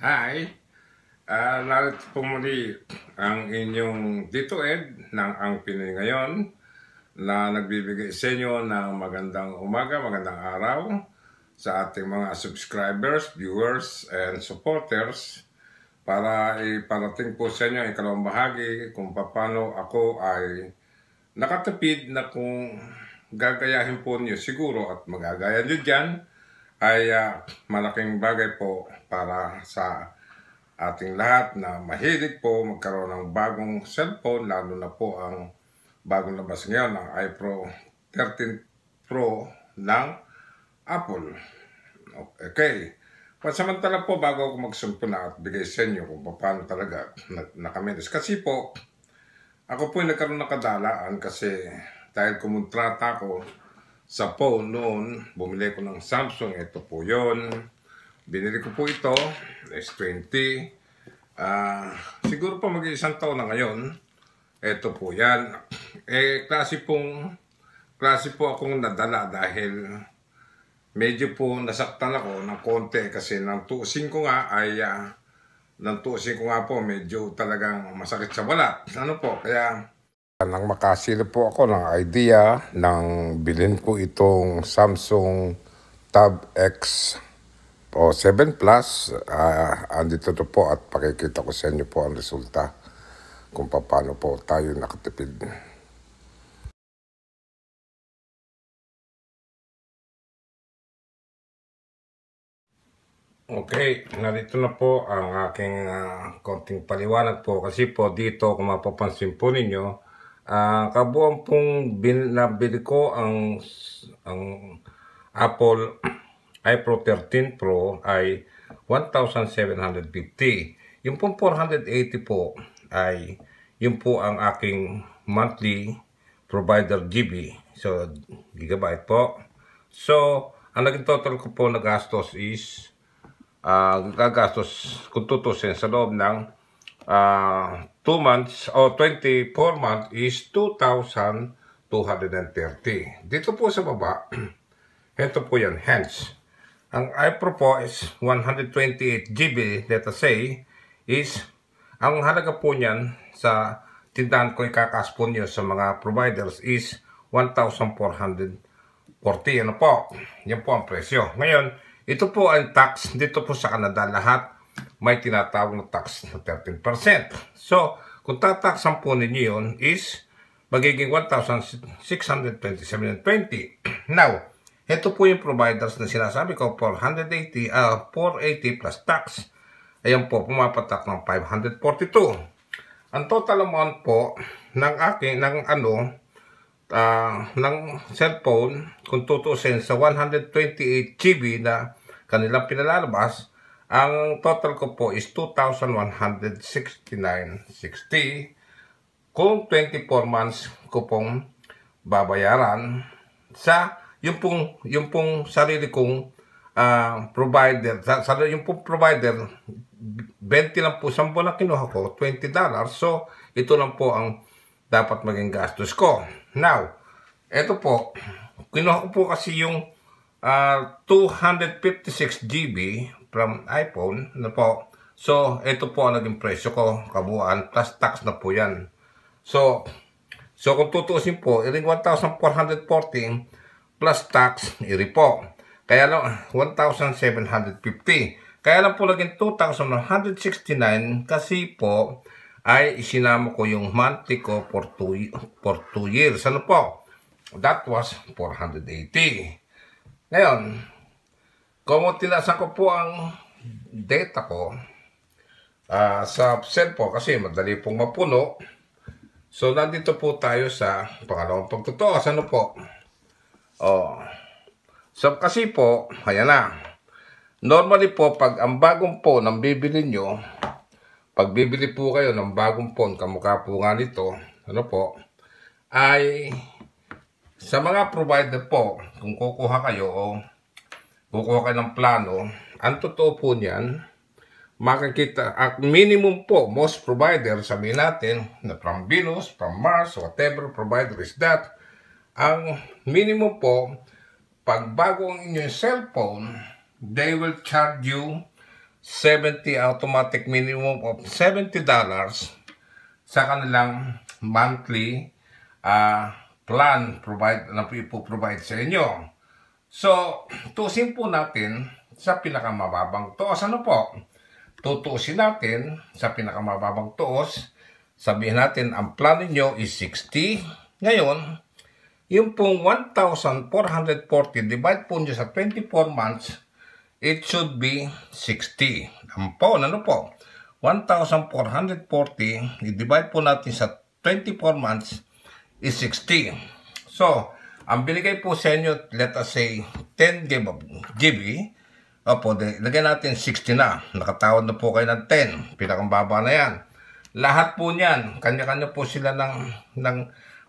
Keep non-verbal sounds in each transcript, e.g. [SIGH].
Hi! Uh, narito po muli ang inyong Dito Ed ng Ang Pinoy ngayon na nagbibigay sa inyo ng magandang umaga, magandang araw sa ating mga subscribers, viewers, and supporters para iparating po sa inyo ang ikalawang bahagi kung paano ako ay nakatapid na kung gagayahin po niyo siguro at magagaya niyo dyan ay uh, malaking bagay po para sa ating lahat na mahilig po magkaroon ng bagong cellphone lalo na po ang bagong labas ngayon ng iPro 13 Pro ng Apple. Okay. Pansamantala po bago ako magsumpuna at bigay sa inyo kung paano talaga nakaminis. Kasi po, ako po ay nagkaroon ng kadalaan kasi dahil kumontrata ko sa phone noon, bumili ko ng Samsung. Ito po yon Binili ko po ito, S20. Uh, ah, siguro pa mag-iisang taon na ngayon. Ito po yan. Eh, klase pong, klase po akong nadala dahil medyo po nasaktan ako ng konti kasi nang tuusin ko nga ay uh, nang tuusin ko nga po medyo talagang masakit sa balat. Ano po, kaya nang makasilo po ako ng idea nang bilhin ko itong Samsung Tab X o 7 Plus. Uh, andito to po at pakikita ko sa inyo po ang resulta kung paano po tayo nakatipid. Okay, narito na po ang aking uh, konting paliwanag po kasi po dito kung mapapansin po ninyo Uh, kabuang pong bin, ko ang, ang Apple [CLEARS THROAT] iPro 13 Pro ay 1,750. Yung pong 480 po ay yung po ang aking monthly provider GB. So, gigabyte po. So, ang naging total ko po na gastos is uh, gagastos kung tutusin sa loob ng uh, 2 months o oh, 24 month is 2,230. Dito po sa baba, ito [CLEARS THROAT] po yan, hence. Ang I propose is 128 GB, let us say, is ang halaga po niyan sa tindahan ko ikakas po niyo sa mga providers is 1,440. Ano po? Yan po ang presyo. Ngayon, ito po ang tax dito po sa Canada. Lahat may tinatawag na tax na 13%. So, kung tataksan po ninyo yun is magiging 1,627.20. [CLEARS THROAT] Now, ito po yung providers na sinasabi ko, 480, uh, 480 plus tax. Ayan po, pumapatak ng 542. Ang total amount po ng aking ng ano uh, ng cellphone kung tutusin sa 128 GB na kanilang pinalalabas ang total ko po is 2,169.60 kung 24 months ko pong babayaran sa yung pong, yung pong sarili kong uh, provider, sa, yung pong provider, 20 lang po, 10 lang kinuha ko, 20 dollars. So, ito lang po ang dapat maging gastos ko. Now, ito po, kinuha ko po kasi yung uh, 256 GB from iPhone na po. So, ito po ang naging presyo ko, kabuuan, plus tax na po yan. So, so kung tutuusin po, iring 1,414 plus tax, iri po. Kaya lang, 1,750. Kaya lang po naging 2,169 kasi po ay isinama ko yung monthly ko for 2 for two years. Ano po? That was 480. Ngayon, kung tinasan ko po ang data ko uh, sa cellphone kasi madali pong mapuno. So, nandito po tayo sa pangalawang pagtutuos. Ano po? Oh. So, kasi po, ayan na. Normally po, pag ang bagong phone ang bibili nyo, pag bibili po kayo ng bagong phone, kamukha po nga nito, ano po, ay sa mga provider po, kung kukuha kayo o oh, kukuha ka ng plano, ang totoo po niyan, makikita, at minimum po, most provider, sabihin natin, na from Venus, from Mars, whatever provider is that, ang minimum po, pag bago ang inyong cellphone, they will charge you 70 automatic minimum of $70 sa kanilang monthly uh, plan provide na ipoprovide sa inyo. So, tusin po natin sa pinakamababang tuos. Ano po? Tutusin natin sa pinakamababang tuos. Sabihin natin ang plano nyo is 60. Ngayon, yung pong 1,440 divide po nyo sa 24 months, it should be 60. Ang po, ano po? 1,440, i-divide po natin sa 24 months is 60. So, ang binigay po sa inyo, let us say, 10 GB. Opo, lagyan natin 60 na. Nakatawad na po kayo ng 10. Pinakambaba na yan. Lahat po niyan, kanya-kanya po sila ng, ng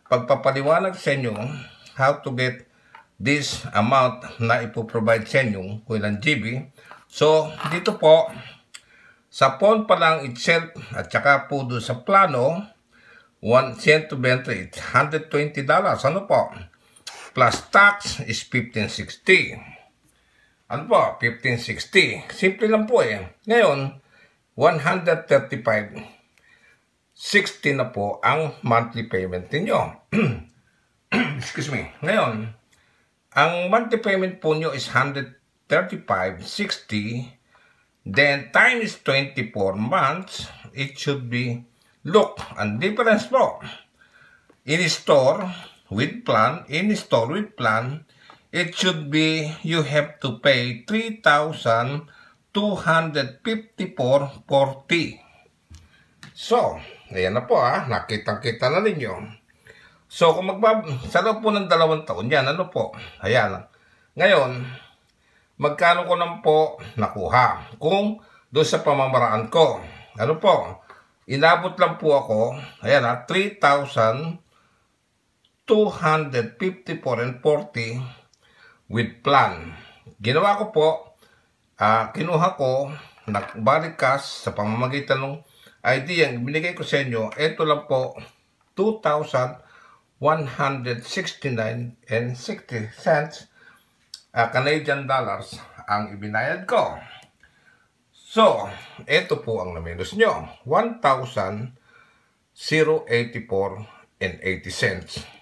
pagpapaliwanag sa inyo how to get this amount na ipoprovide sa inyo kung ilang GB. So, dito po, sa phone pa lang itself at saka po doon sa plano, 1 cent to 20, $120. Ano po? plus tax is 1560. Ano ba? 1560. Simple lang po eh. Ngayon, 135, 60 na po ang monthly payment ninyo. [CLEARS THROAT] Excuse me. Ngayon, ang monthly payment po nyo is 135.60. Then, time is 24 months. It should be, look, ang difference po. In store, with plan, in store with plan, it should be you have to pay 3,254.40. So, ayan na po ah, nakitang-kita na ninyo. So, kung magbab sa loob po ng dalawang taon yan, ano po? Ayan Ngayon, magkano ko nang po nakuha? Kung doon sa pamamaraan ko, ano po? Inabot lang po ako, ayan ah, 3,000 250.40 with plan. Ginawa ko po, uh, kinuha ko, nakbarikas sa pamamagitan ng idea ang binigay ko sa inyo. Ito lang po, 2,169.60 cents uh, Canadian dollars ang ibinayad ko. So, ito po ang na-minus nyo. 1,084.80 cents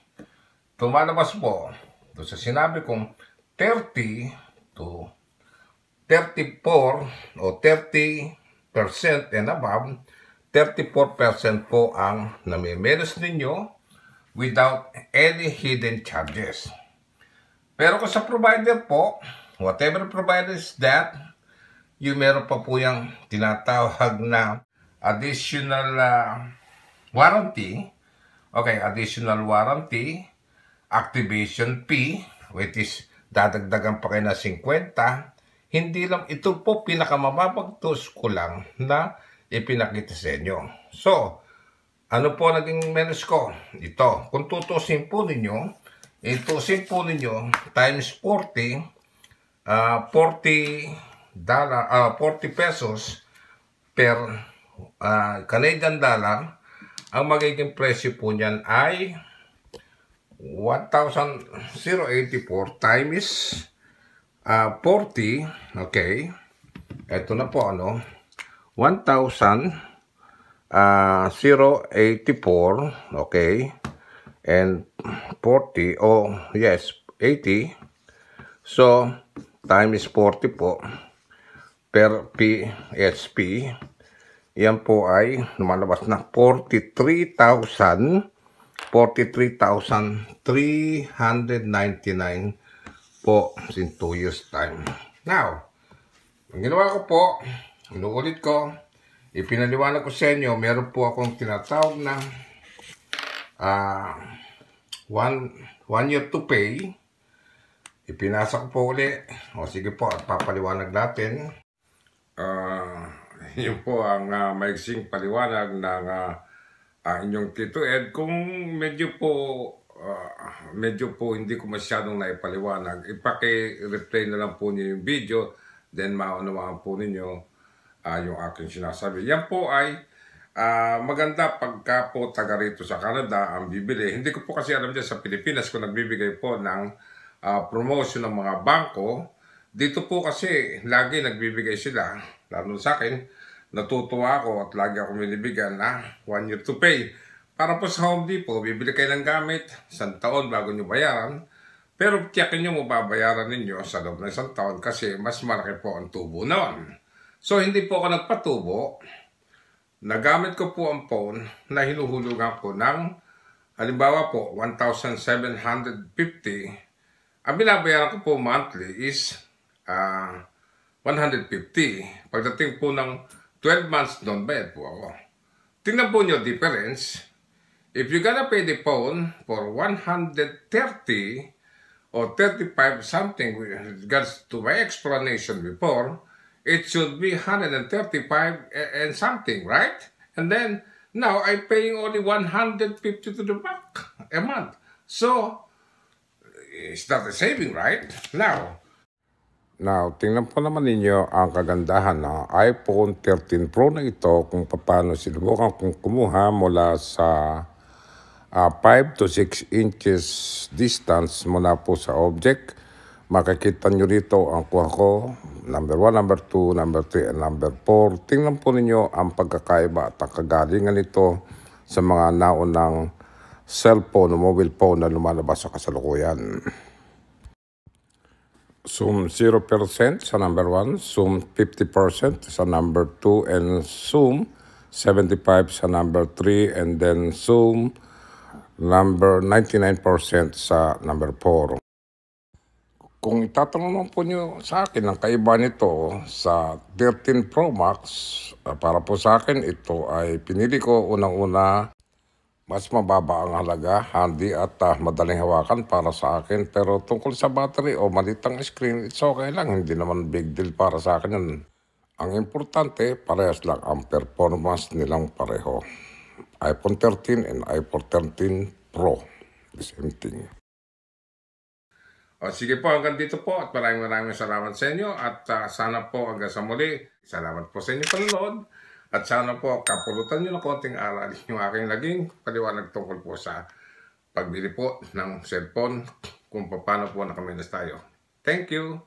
tumalabas po do sa sinabi kong 30 to 34 o 30% and above, 34% po ang namimenos ninyo without any hidden charges. Pero kung sa provider po, whatever provider is that, yung meron pa po yung tinatawag na additional uh, warranty. Okay, additional warranty activation fee, which is dadagdagan pa kayo na 50, hindi lang ito po pinakamababang ko lang na ipinakita sa inyo. So, ano po naging menos ko? Ito, kung tutusin po ninyo, itusin po ninyo times 40, uh, 40, dollar, uh, ah, 40 pesos per uh, Canadian dollar, ang magiging presyo po niyan ay 1,084 times uh, 40, okay, ito na po ano, 1,084, uh, okay, and 40, oh yes, 80, so times 40 po per PSP, yan po ay lumalabas na 43,000 43,399 po in 2 years time. Now, ang ginawa ko po, inuulit ko, ipinaliwanag ko sa inyo, meron po akong tinatawag na uh, one, one year to pay. Ipinasa ko po ulit. O sige po, at papaliwanag natin. Uh, [LAUGHS] yun po ang uh, maiksing paliwanag ng uh, uh, inyong tito Ed. Kung medyo po, uh, medyo po hindi ko masyadong naipaliwanag, ipaki-replay na lang po niyo yung video, then maunawaan po ninyo uh, yung aking sinasabi. Yan po ay uh, maganda pagka po taga rito sa Canada ang bibili. Hindi ko po kasi alam dyan sa Pilipinas kung nagbibigay po ng uh, promotion ng mga bangko. Dito po kasi lagi nagbibigay sila, lalo sa akin, Natutuwa ako at lagi ako binibigyan na 1 year to pay. Para po sa Home Depot, bibili kayo ng gamit isang taon bago nyo bayaran. Pero tiyakin nyo mababayaran ninyo sa loob ng isang taon kasi mas malaki po ang tubo noon. So hindi po ako nagpatubo. Nagamit ko po ang phone na hinuhulugan ko ng halimbawa po 1,750. Ang binabayaran ko po monthly is uh, ah, 150. Pagdating po ng 12 months doon bayad po ako. Tingnan po nyo difference. If you're gonna pay the phone for 130 or 35 something with regards to my explanation before, it should be 135 and something, right? And then now I'm paying only 150 to the buck a month. So it's not a saving, right? Now, Now, tingnan po naman ninyo ang kagandahan ng iPhone 13 Pro na ito kung paano sinubukan kung kumuha mula sa uh, ah, 5 to 6 inches distance mula po sa object. Makikita nyo rito ang kuha ko, number 1, number 2, number 3, and number 4. Tingnan po ninyo ang pagkakaiba at ang kagalingan nito sa mga naunang cellphone o mobile phone na lumalabas sa kasalukuyan. Zoom 0% sa number 1, Zoom 50% sa number 2, and Zoom 75 sa number 3, and then Zoom number 99% sa number 4. Kung itatanong po nyo sa akin ang kaiba nito sa 13 Pro Max, ah, para po sa akin ito ay pinili ko unang-una mas mababa ang halaga, handy at uh, madaling hawakan para sa akin. Pero tungkol sa battery o malitang screen, it's okay lang. Hindi naman big deal para sa akin yun. Ang importante, parehas lang ang performance nilang pareho. iPhone 13 and iPhone 13 Pro. The same thing. O sige po, hanggang dito po at maraming maraming salamat sa inyo at uh, sana po hanggang sa muli, salamat po sa inyo panonood. At sana po kapulutan nyo ng konting aral [LAUGHS] yung aking naging paliwanag tungkol po sa pagbili po ng cellphone kung paano po nakaminas tayo. Thank you!